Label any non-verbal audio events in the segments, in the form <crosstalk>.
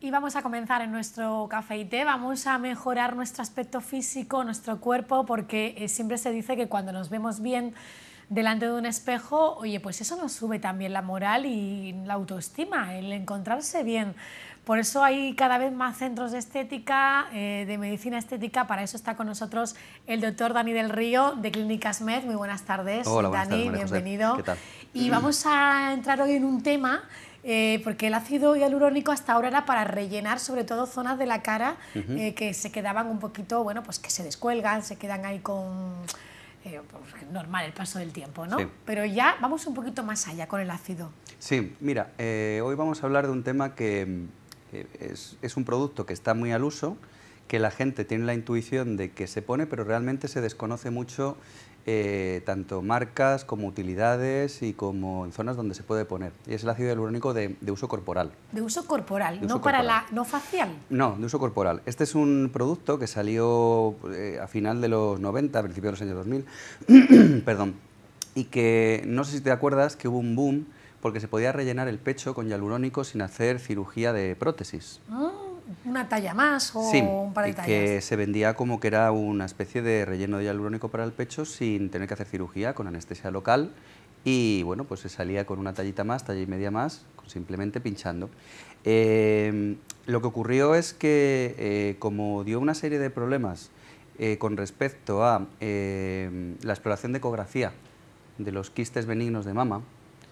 Y vamos a comenzar en nuestro café y té, vamos a mejorar nuestro aspecto físico, nuestro cuerpo, porque eh, siempre se dice que cuando nos vemos bien delante de un espejo, oye, pues eso nos sube también la moral y la autoestima, el encontrarse bien. Por eso hay cada vez más centros de estética, eh, de medicina estética. Para eso está con nosotros el doctor Dani del Río de Clínicas Med. Muy buenas tardes, Dani, bienvenido. ¿Qué tal? Y vamos a entrar hoy en un tema eh, porque el ácido hialurónico hasta ahora era para rellenar sobre todo zonas de la cara eh, que se quedaban un poquito, bueno, pues que se descuelgan, se quedan ahí con... Pues, normal el paso del tiempo, ¿no? Pero ya vamos un poquito más allá con el ácido. Sí, mira, hoy vamos a hablar de un tema que eh, es, un producto que está muy al uso, que la gente tiene la intuición de que se pone, pero realmente se desconoce mucho eh, tanto marcas como utilidades y como en zonas donde se puede poner. Y es el ácido hialurónico de, uso corporal. De uso corporal, no para la no facial. No, de uso corporal. Este es un producto que salió eh, a final de los 90, a principios de los años 2000, <clears throat> perdón, y que no sé si te acuerdas que hubo un boom porque se podía rellenar el pecho con hialurónico sin hacer cirugía de prótesis. ¿Una talla más o un par de tallas? que se vendía como que era una especie de relleno de hialurónico para el pecho sin tener que hacer cirugía, con anestesia local y bueno, pues se salía con una tallita más, talla y media más, simplemente pinchando. Em, lo que ocurrió es que eh, como dio una serie de problemas eh, con respecto a em, la exploración de ecografía de los quistes benignos de mama,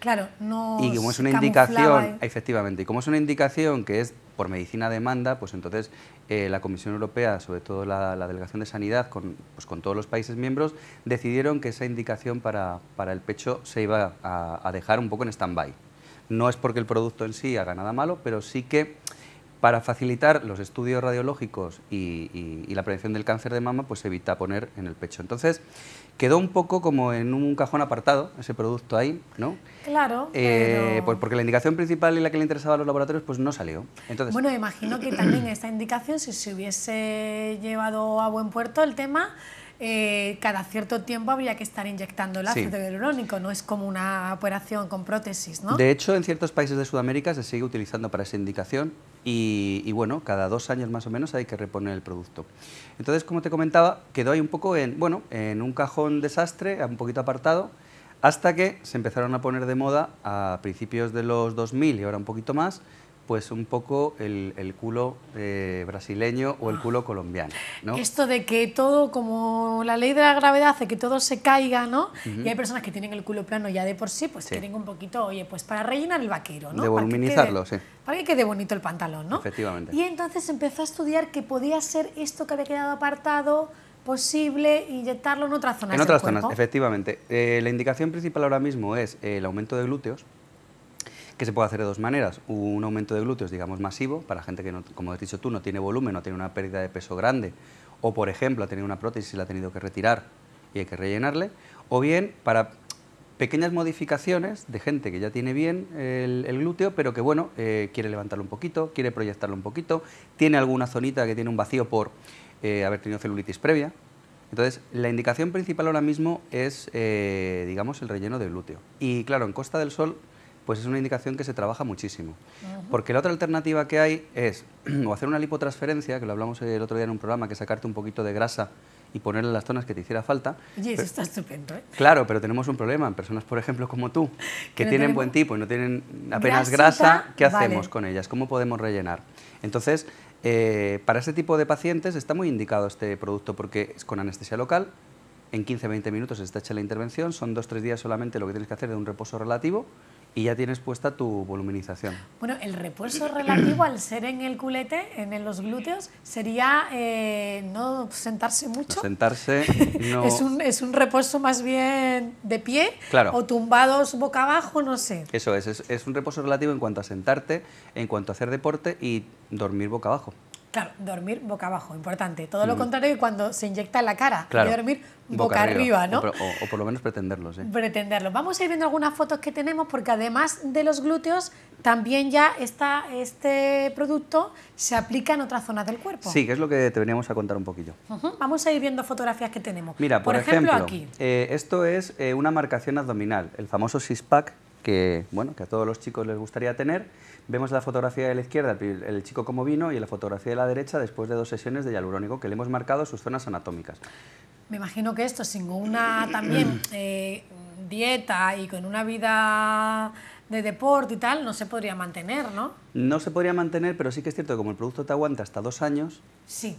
Claro, no. Y como es una indicación, efectivamente, y como es una indicación que es por medicina demanda, pues entonces eh, la Comisión Europea, sobre todo la, Delegación de Sanidad, con, pues con, todos los países miembros, decidieron que esa indicación para, el pecho se iba a, a dejar un poco en stand-by. No es porque el producto en sí haga nada malo, pero sí que para facilitar los estudios radiológicos y, la prevención del cáncer de mama, pues se evita poner en el pecho. Entonces, quedó un poco como en un cajón apartado ese producto ahí, ¿no? Claro. Eh, pues porque la indicación principal y la que le interesaba a los laboratorios, pues no salió. Entonces... Bueno, imagino que también esta indicación, si se hubiese llevado a buen puerto el tema, eh, cada cierto tiempo habría que estar inyectando el ácido hialurónico, no es como una operación con prótesis, ¿no? De hecho, en ciertos países de Sudamérica se sigue utilizando para esa indicación y, y bueno, cada dos años más o menos hay que reponer el producto. Entonces, como te comentaba, quedó ahí un poco en, bueno, en un cajón desastre, un poquito apartado, hasta que se empezaron a poner de moda a principios de los 2000 y ahora un poquito más, pues un poco el, el culo eh, brasileño o el culo colombiano. Esto de que todo, como la ley de la gravedad hace que todo se caiga, ¿no? Y hay personas que tienen el culo plano ya de por sí, pues tienen un poquito, oye, pues para rellenar el vaquero, ¿no? De voluminizarlo, para que quede, sí. Para que quede bonito el pantalón, ¿no? Efectivamente. Y entonces empezó a estudiar que podía ser esto que había quedado apartado posible inyectarlo en otras zonas. En otras zonas, efectivamente. Eh, la indicación principal ahora mismo es el aumento de glúteos, que se puede hacer de dos maneras. Un aumento de glúteos, digamos, masivo, para gente que, como has dicho tú, no tiene volumen, no tiene una pérdida de peso grande, o por ejemplo, ha tenido una prótesis y la ha tenido que retirar y hay que rellenarle, o bien para pequeñas modificaciones de gente que ya tiene bien el, glúteo, pero que bueno, eh, quiere levantarlo un poquito, quiere proyectarlo un poquito, tiene alguna zonita que tiene un vacío por eh, haber tenido celulitis previa. Entonces, la indicación principal ahora mismo es, eh, digamos, el relleno de glúteo. Y claro, en Costa del Sol pues es una indicación que se trabaja muchísimo. Porque la otra alternativa que hay es <clears throat> o hacer una lipotransferencia, que lo hablamos el otro día en un programa, que sacarte un poquito de grasa y ponerle las zonas que te hiciera falta. Oye, eso está estupendo, ¿eh? Claro, pero tenemos un problema. En personas, por ejemplo, como tú, <laughs> que, tienen buen tipo y no tienen apenas grasa, ¿qué hacemos con ellas? ¿Cómo podemos rellenar? Entonces, eh, para ese tipo de pacientes está muy indicado este producto porque es con anestesia local, en 15-20 minutos está hecha la intervención, son 2-3 días solamente lo que tienes que hacer de un reposo relativo y ya tienes puesta tu voluminización. Bueno, el reposo relativo al ser en el culete, en los glúteos, sería eh, no sentarse mucho. sentarse no... <laughs> es, un, reposo más bien de pie claro. o tumbados boca abajo, no sé. Eso es, es un reposo relativo en cuanto a sentarte, en cuanto a hacer deporte y dormir boca abajo. Claro, dormir boca abajo, importante. Todo lo mm. contrario que cuando se inyecta en la cara, claro. dormir boca, arriba, ¿no? O, por lo menos pretenderlo, ¿eh? Pretenderlo. Vamos a ir viendo algunas fotos que tenemos porque además de los glúteos, también ya está este producto se aplica en otras zonas del cuerpo. Sí, que es lo que te veníamos a contar un poquillo. Vamos a ir viendo fotografías que tenemos. Mira, por, ejemplo, aquí. Eh, esto es eh, una marcación abdominal, el famoso six-pack que, bueno, que a todos los chicos les gustaría tener. Vemos la fotografía de la izquierda el, chico como vino y la fotografía de la derecha después de dos sesiones de hialurónico que le hemos marcado sus zonas anatómicas. Me imagino que esto sin una también <clears throat> eh, dieta y con una vida de deporte y tal no se podría mantener, ¿no? No se podría mantener, pero sí que es cierto que como el producto te aguanta hasta dos años,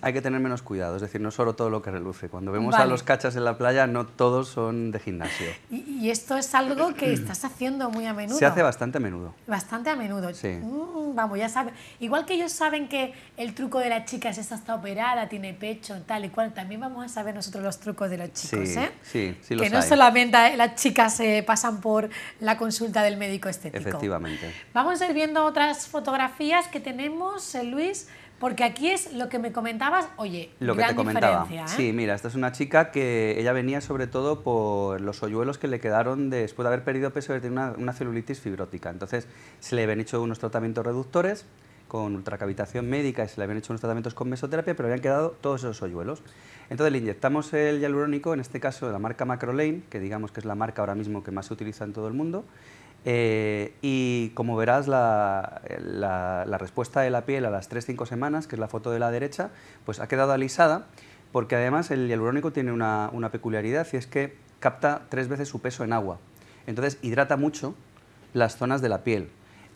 hay que tener menos cuidado. Es decir, no solo todo lo que reluce. Cuando vemos a los cachas en la playa, no todos son de gimnasio. Y, esto es algo que eh, estás haciendo muy a menudo. Se hace bastante a menudo. Bastante a menudo. Sí. Mm, vamos, ya saben. Igual que ellos saben que el truco de las chica es está operada, tiene pecho, tal y cual, también vamos a saber nosotros los trucos de los chicos. ¿eh? sí, sí Que no solamente eh, las chicas se eh, pasan por la consulta del médico estético. Efectivamente. Vamos a ir viendo otras fotos fotografías que tenemos, eh, Luis, porque aquí es lo que me comentabas, oye, gran que ¿eh? Sí, mira, esta es una chica que ella venía sobre todo por los hoyuelos que le quedaron después de haber perdido peso y una, celulitis fibrótica. Entonces se le habían hecho unos tratamientos reductores con ultracavitación médica y se le habían hecho unos tratamientos con mesoterapia, pero habían quedado todos esos hoyuelos. Entonces le inyectamos el hialurónico, en este caso de la marca Macrolane, que digamos que es la marca ahora mismo que más se utiliza en todo el mundo, eh, y como verás, la, respuesta de la piel a las 3-5 semanas, que es la foto de la derecha, pues ha quedado alisada, porque además el hialurónico tiene una, peculiaridad y es que capta tres veces su peso en agua. Entonces hidrata mucho las zonas de la piel,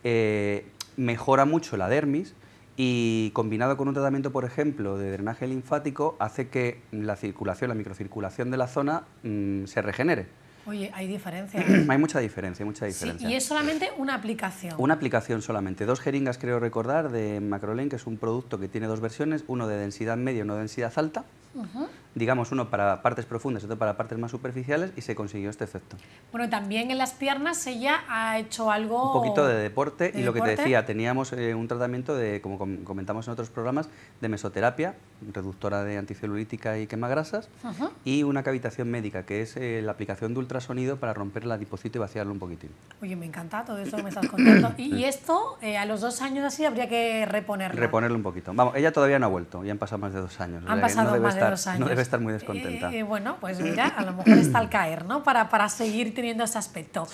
eh, mejora mucho la dermis y combinado con un tratamiento, por ejemplo, de drenaje linfático, hace que la circulación, la microcirculación de la zona mm, se regenere. Oye, hay diferencia. <clears throat> ¿eh? hay mucha diferencia, mucha diferencia. y es solamente una aplicación. Una aplicación solamente. Dos jeringas, creo recordar, de Macrolen, que es un producto que tiene dos versiones, uno de densidad media y uno de densidad alta digamos, uno para partes profundas y otro para partes más superficiales y se consiguió este efecto. Bueno, también en las piernas ella ha hecho algo... Un poquito de deporte y lo que te decía, teníamos eh, un tratamiento de, como comentamos en otros programas, de mesoterapia, reductora de anticelulítica y quemagrasas, grasas y una cavitación médica, que es eh, la aplicación de ultrasonido para romper el adipocito y vaciarlo un poquitín. Oye, me encanta todo esto que me estás contando. <laughs> y, esto, eh, a los dos años así, habría que reponerlo. Reponerlo un poquito. Vamos, ella todavía no ha vuelto, ya han pasado más de dos años. Han pasado más de dos años estar muy descontenta. Eh, bueno, pues mira, a lo mejor está al caer, ¿no? Para, para seguir teniendo ese aspecto.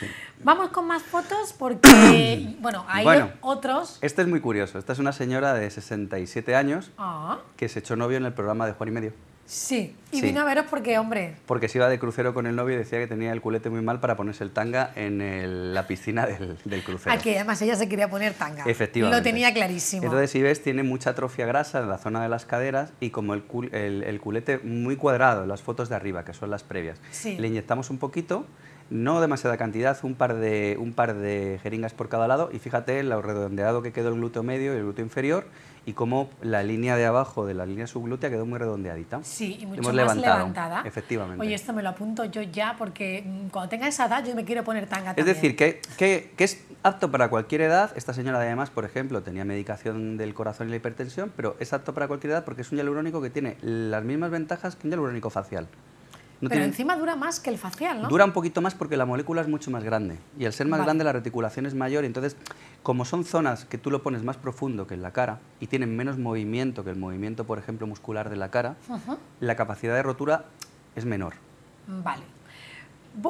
Vamos con más fotos porque, <clears throat> bueno, hay otros. Este es muy curioso. Esta es una señora de 67 años ah. que se echó novio en el programa de Juan y Medio. Sí, y vino a veros porque, hombre. Porque se iba de crucero con el novio y decía que tenía el culete muy mal para ponerse el tanga en la piscina del, del crucero. que además ella se quería poner tanga. Efectivamente. Lo tenía clarísimo. Entonces, si ves, tiene mucha atrofia grasa en la zona de las caderas y como el, culete muy cuadrado, en las fotos de arriba, que son las previas. Sí. Le inyectamos un poquito no demasiada cantidad, un par, de, un par de jeringas por cada lado y fíjate lo redondeado que quedó el glúteo medio y el glúteo inferior y cómo la línea de abajo de la línea subglútea quedó muy redondeadita. Sí, y mucho Hemos más levantado, levantada. Efectivamente. Oye, esto me lo apunto yo ya porque mm, cuando tenga esa edad yo me quiero poner tanga Es decir, que, que, es apto para cualquier edad. Esta señora además, por ejemplo, tenía medicación del corazón y la hipertensión, pero es apto para cualquier edad porque es un hialurónico que tiene las mismas ventajas que un hialurónico facial. Pero encima dura más que el facial, ¿no? Dura un poquito más porque la molécula es mucho más grande. Y al ser más grande la reticulación es mayor. Entonces, como son zonas que tú lo pones más profundo que en la cara y tienen menos movimiento que el movimiento, por ejemplo, muscular de la cara, la capacidad de rotura es menor. Vale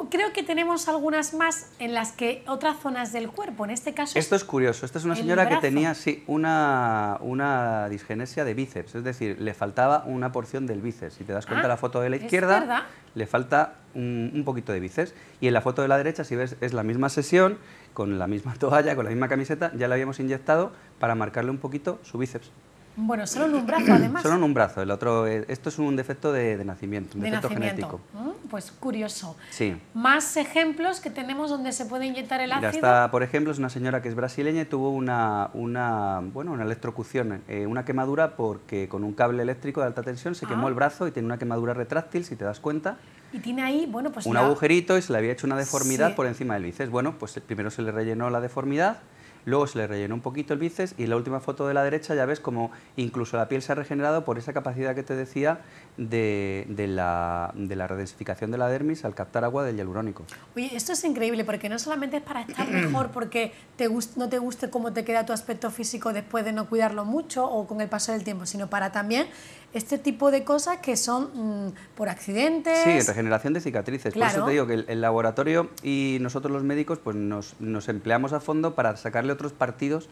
creo que tenemos algunas más en las que otras zonas del cuerpo, en este caso... Esto es curioso, esta es una señora que tenía sí, una, una disgenesia de bíceps, es decir, le faltaba una porción del bíceps. Si te das cuenta ah, la foto de la izquierda, le falta un, un, poquito de bíceps. Y en la foto de la derecha, si ves, es la misma sesión, con la misma <laughs> toalla, con la misma camiseta, ya la habíamos inyectado para marcarle un poquito su bíceps. Bueno, solo en un brazo además. solo en un brazo, el otro, eh, esto es un defecto de, nacimiento, un defecto genético. Mm, pues curioso. Sí. Más ejemplos que tenemos donde se puede inyectar el ácido. está, por ejemplo, es una señora que es brasileña y tuvo una, una, bueno, una electrocución, eh, una quemadura porque con un cable eléctrico de alta tensión se quemó ah. el brazo y tiene una quemadura retráctil, si te das cuenta. Y tiene ahí, bueno, pues... Un agujerito y se le había hecho una deformidad por encima del bíceps. Bueno, pues primero se le rellenó la deformidad luego se le rellenó un poquito el bíceps y en la última foto de la derecha ya ves como incluso la piel se ha regenerado por esa capacidad que te decía de, la, de la redensificación de la dermis al captar agua del hialurónico. Oye, esto es increíble porque no solamente es para estar <clears throat> mejor porque te no te guste cómo te queda tu aspecto físico después de no cuidarlo mucho o con el paso del tiempo, sino para también este tipo de cosas que son mm, por accidentes. Sí, regeneración de cicatrices. Por eso te digo que el, laboratorio y nosotros los médicos pues nos empleamos a fondo para sacarle otros partidos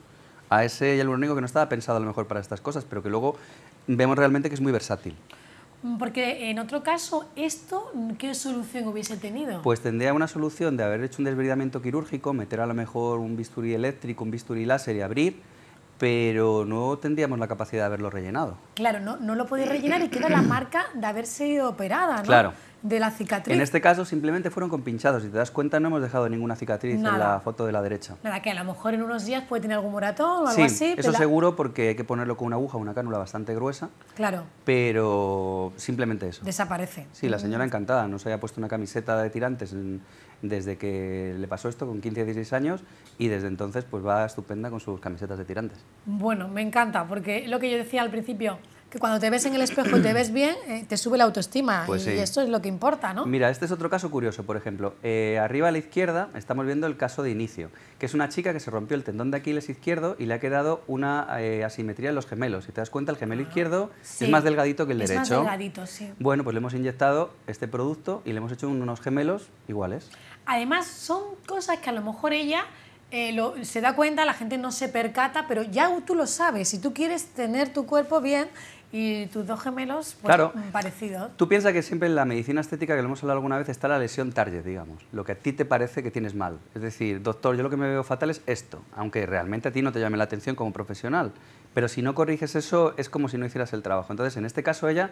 a ese hialurónico que no estaba pensado a lo mejor para estas cosas, pero que luego vemos realmente que es muy versátil. Porque en otro caso, ¿esto qué solución hubiese tenido? Pues tendría una solución de haber hecho un desbridamiento quirúrgico, meter a lo mejor un bisturí eléctrico, un bisturí láser y abrir, pero no tendríamos la capacidad de haberlo rellenado. Claro, no, no lo podéis rellenar y queda la marca de haber sido operada, ¿no? Claro. De la cicatriz. En este caso simplemente fueron con pinchados, si te das cuenta no hemos dejado ninguna cicatriz en la foto de la derecha. Nada, que a lo mejor en unos días puede tener algún moratón o algo sí, Eso seguro porque hay que ponerlo con una aguja, o una cánula bastante gruesa. Claro. Pero simplemente eso. Desaparece. Sí, la señora encantada, No se haya puesto una camiseta de tirantes en, desde que le pasó esto con 15, 16 años y desde entonces pues va estupenda con sus camisetas de tirantes. Bueno, me encanta, porque lo que yo decía al principio, que cuando te ves en el espejo y te ves bien, eh, te sube la autoestima pues y, eso esto es lo que importa, ¿no? Mira, este es otro caso curioso, por ejemplo, eh, arriba a la izquierda estamos viendo el caso de inicio, que es una chica que se rompió el tendón de Aquiles izquierdo y le ha quedado una eh, asimetría en los gemelos. Si te das cuenta, el gemelo ah, izquierdo es más delgadito que el es derecho. Más delgadito, sí. Bueno, pues le hemos inyectado este producto y le hemos hecho unos gemelos iguales. Además, son cosas que a lo mejor ella eh, se da cuenta, la gente no se percata, pero ya tú lo sabes. Si tú quieres tener tu cuerpo bien y tus dos gemelos pues, claro. parecidos. Tú piensas que siempre en la medicina estética, que lo hemos hablado alguna vez, está la lesión target, digamos. Lo que a ti te parece que tienes mal. Es decir, doctor, yo lo que me veo fatal es esto, aunque realmente a ti no te llame la atención como profesional. Pero si no corriges eso, es como si no hicieras el trabajo. Entonces, en este caso, ella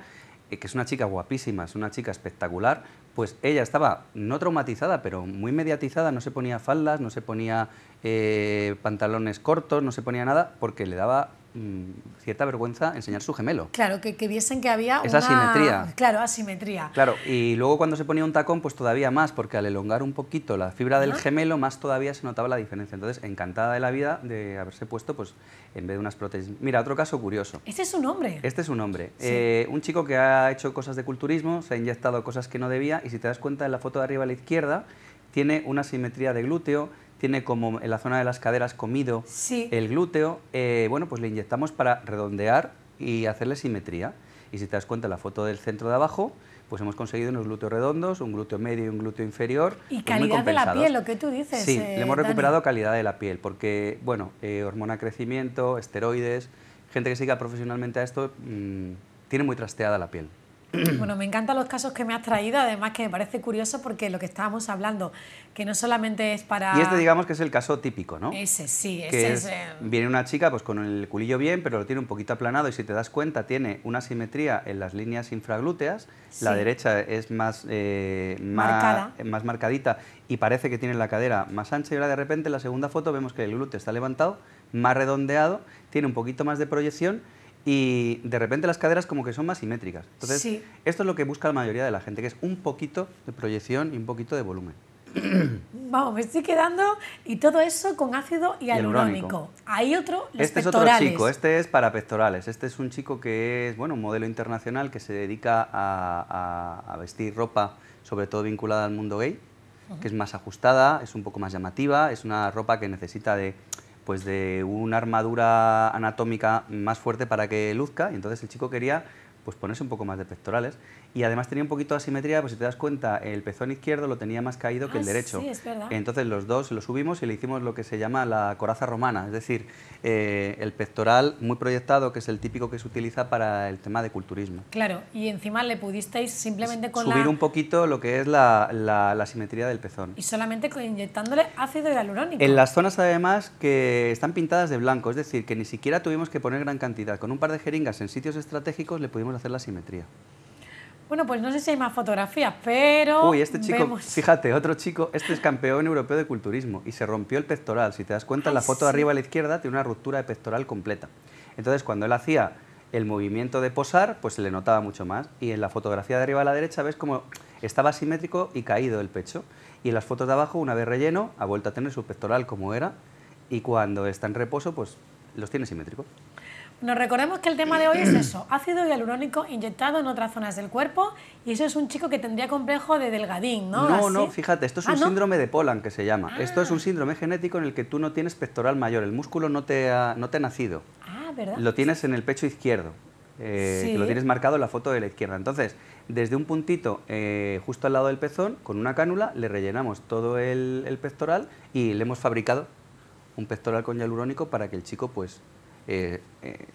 eh, que es una chica guapísima, es una chica espectacular, pues ella estaba no traumatizada, pero muy mediatizada, no se ponía faldas, no se ponía eh, pantalones cortos, no se ponía nada, porque le daba Mm, cierta vergüenza enseñar su gemelo. Claro, que, viesen que había Esa una... asimetría. Claro, asimetría. Claro, y luego cuando se ponía un tacón, pues todavía más, porque al elongar un poquito la fibra del gemelo, más todavía se notaba la diferencia. Entonces, encantada de la vida de haberse puesto, pues, en vez de unas prótesis. Mira, otro caso curioso. Este es un hombre. Este es un hombre. Eh, un chico que ha hecho cosas de culturismo, se ha inyectado cosas que no debía, y si te das cuenta, en la foto de arriba a la izquierda, tiene una asimetría de glúteo, tiene como en la zona de las caderas comido el glúteo, eh, bueno, pues le inyectamos para redondear y hacerle simetría. Y si te das cuenta, la foto del centro de abajo, pues hemos conseguido unos glúteos redondos, un glúteo medio y un glúteo inferior. Y pues calidad de la piel, lo que tú dices. Sí, eh, le hemos recuperado calidad de la piel, porque, bueno, eh, hormona crecimiento, esteroides, gente que siga profesionalmente a esto, mm, tiene muy trasteada la piel. Bueno, me encantan los casos que me has traído, además que me parece curioso porque lo que estábamos hablando, que no solamente es para... Y este digamos que es el caso típico, ¿no? Ese sí, ese es, eh, Viene una chica pues con el culillo bien, pero lo tiene un poquito aplanado y si te das cuenta tiene una simetría en las líneas infraglúteas, la derecha es más, eh, marcada más, marcadita y parece que tiene la cadera más ancha y ahora de repente en la segunda foto vemos que el glúteo está levantado, más redondeado, tiene un poquito más de proyección y de repente las caderas como que son más simétricas. Entonces, esto es lo que busca la mayoría de la gente, que es un poquito de proyección y un poquito de volumen. <coughs> Vamos, me estoy quedando y todo eso con ácido hialurónico. Hay otro, este es otro chico, este es para pectorales. Este es un chico que es, bueno, un modelo internacional que se dedica a, vestir ropa, sobre todo vinculada al mundo gay, que es más ajustada, es un poco más llamativa, es una ropa que necesita de pues de una armadura anatómica más fuerte para que luzca, y entonces el chico quería pues ponerse un poco más de pectorales y además tenía un poquito de asimetría, pues si te das cuenta, el pezón izquierdo lo tenía más caído que el ah, derecho. Sí, es verdad. Entonces los dos lo subimos y le hicimos lo que se llama la coraza romana, es decir, eh, el pectoral muy proyectado, que es el típico que se utiliza para el tema de culturismo. Claro, y encima le pudisteis simplemente con Subir un poquito lo que es la, la, la asimetría del pezón. Y solamente inyectándole ácido hialurónico. En las zonas además que están pintadas de blanco, es decir, que ni siquiera tuvimos que poner gran cantidad. Con un par de jeringas en sitios estratégicos le pudimos hacer la simetría. Bueno, pues no sé si hay más fotografías, pero. Uy, este chico, fíjate, otro chico, este es campeón europeo de culturismo y se rompió el pectoral. Si te das cuenta, la foto de arriba a la izquierda tiene una ruptura de pectoral completa. Entonces, cuando él hacía el movimiento de posar, pues se le notaba mucho más. Y en la fotografía de arriba a la derecha ves como estaba simétrico y caído el pecho. Y en las fotos de abajo, una vez relleno, ha vuelto a tener su pectoral como era. Y cuando está en reposo, pues los tiene simétricos. Nos recordemos que el tema de hoy es eso, <clears throat> ácido hialurónico inyectado en otras zonas del cuerpo y eso es un chico que tendría complejo de delgadín, ¿no? No, no no, fíjate, esto es ah, un síndrome de Polan que se llama. Ah. Esto es un síndrome genético en el que tú no tienes pectoral mayor, el músculo no te ha, no te nacido. Ah, ¿verdad? Lo tienes en el pecho izquierdo. Eh, lo tienes marcado en la foto de la izquierda. Entonces, desde un puntito eh, justo al lado del pezón, con una cánula, le rellenamos todo el pectoral y le hemos fabricado un pectoral con hialurónico para que el chico pues eh,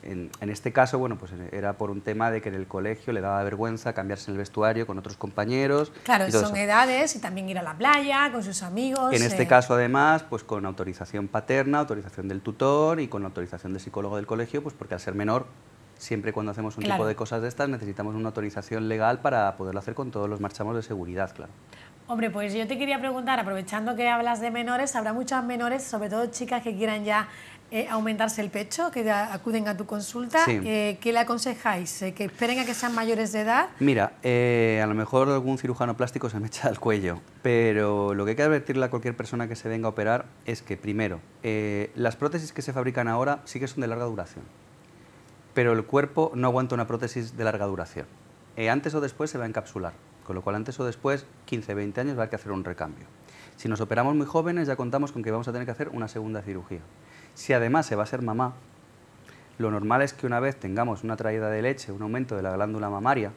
en, este caso, bueno, pues era por un tema de que en el colegio le daba vergüenza cambiarse en el vestuario con otros compañeros. Claro, son edades y también ir a la playa con sus amigos. En este eh. caso, además, pues con autorización paterna, autorización del tutor y con autorización del psicólogo del colegio, pues porque al ser menor siempre cuando hacemos un tipo de cosas de estas necesitamos una autorización legal para poderlo hacer con todos los marchamos de seguridad, claro. Hombre, pues yo te quería preguntar, aprovechando que hablas de menores, habrá muchas menores, sobre todo chicas que quieran ya eh, aumentarse el pecho, que acuden a tu consulta, eh, ¿qué le aconsejáis? Eh, ¿Que esperen a que sean mayores de edad? Mira, a lo mejor algún cirujano plástico se me <laughs> echa al cuello, pero lo que hay que advertirle a cualquier persona que se venga a operar es que, primero, las prótesis que se fabrican ahora sí que son de larga duración, pero el cuerpo no aguanta una prótesis de larga duración. antes o después se va a encapsular, con lo cual antes o después, 15, 20 años, va a haber que hacer un recambio. Si nos operamos muy jóvenes ya contamos con que vamos a tener que hacer una segunda cirugía. Si además se va a ser mamá, lo normal es que una vez tengamos una traída de leche, un aumento de la glándula mamaria,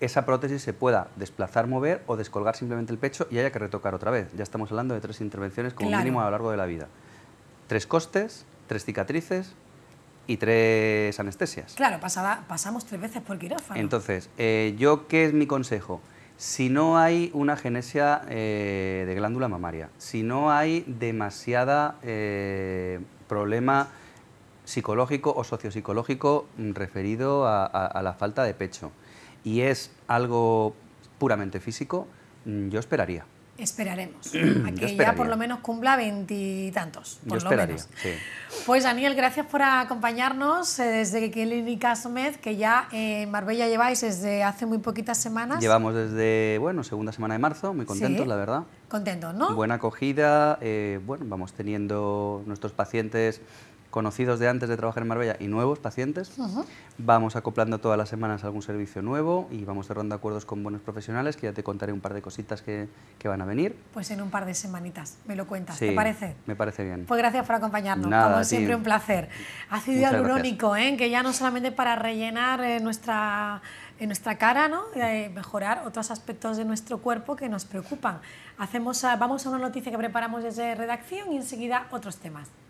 esa prótesis se pueda desplazar, mover o descolgar simplemente el pecho y haya que retocar otra vez. Ya estamos hablando de tres intervenciones como mínimo a lo largo de la vida. Tres costes, tres cicatrices y tres anestesias. Claro, pasamos tres veces por quirófano. Entonces, eh, ¿yo qué es mi consejo? Si no hay una genesia eh, de glándula mamaria, si no hay demasiada... Eh, problema psicológico o sociopsicológico referido a, la falta de pecho y es algo puramente físico, mm, yo esperaría. Esperaremos, <clears throat> a que ya por lo menos cumpla veintitantos. Yo menos. Sí. Pues Daniel, gracias por acompañarnos eh, desde Clínica Somed, que ya eh, en Marbella lleváis desde hace muy poquitas semanas. Llevamos desde, bueno, segunda semana de marzo, muy contentos, la verdad. Contento, ¿no? Buena acogida, eh, bueno, vamos teniendo nuestros pacientes conocidos de antes de trabajar en Marbella y nuevos pacientes. Vamos acoplando todas las semanas algún servicio nuevo y vamos cerrando acuerdos con buenos profesionales, que ya te contaré un par de cositas que, van a venir. Pues en un par de semanitas, me lo cuentas, ¿te parece? Me parece bien. Pues gracias por acompañarnos, como siempre un placer. Ácido hialurónico, ¿eh? que ya no solamente para rellenar eh, nuestra en nuestra cara, ¿no? de eh, mejorar otros aspectos de nuestro cuerpo que nos preocupan. Hacemos, ah, vamos a una noticia que preparamos desde redacción y enseguida otros temas.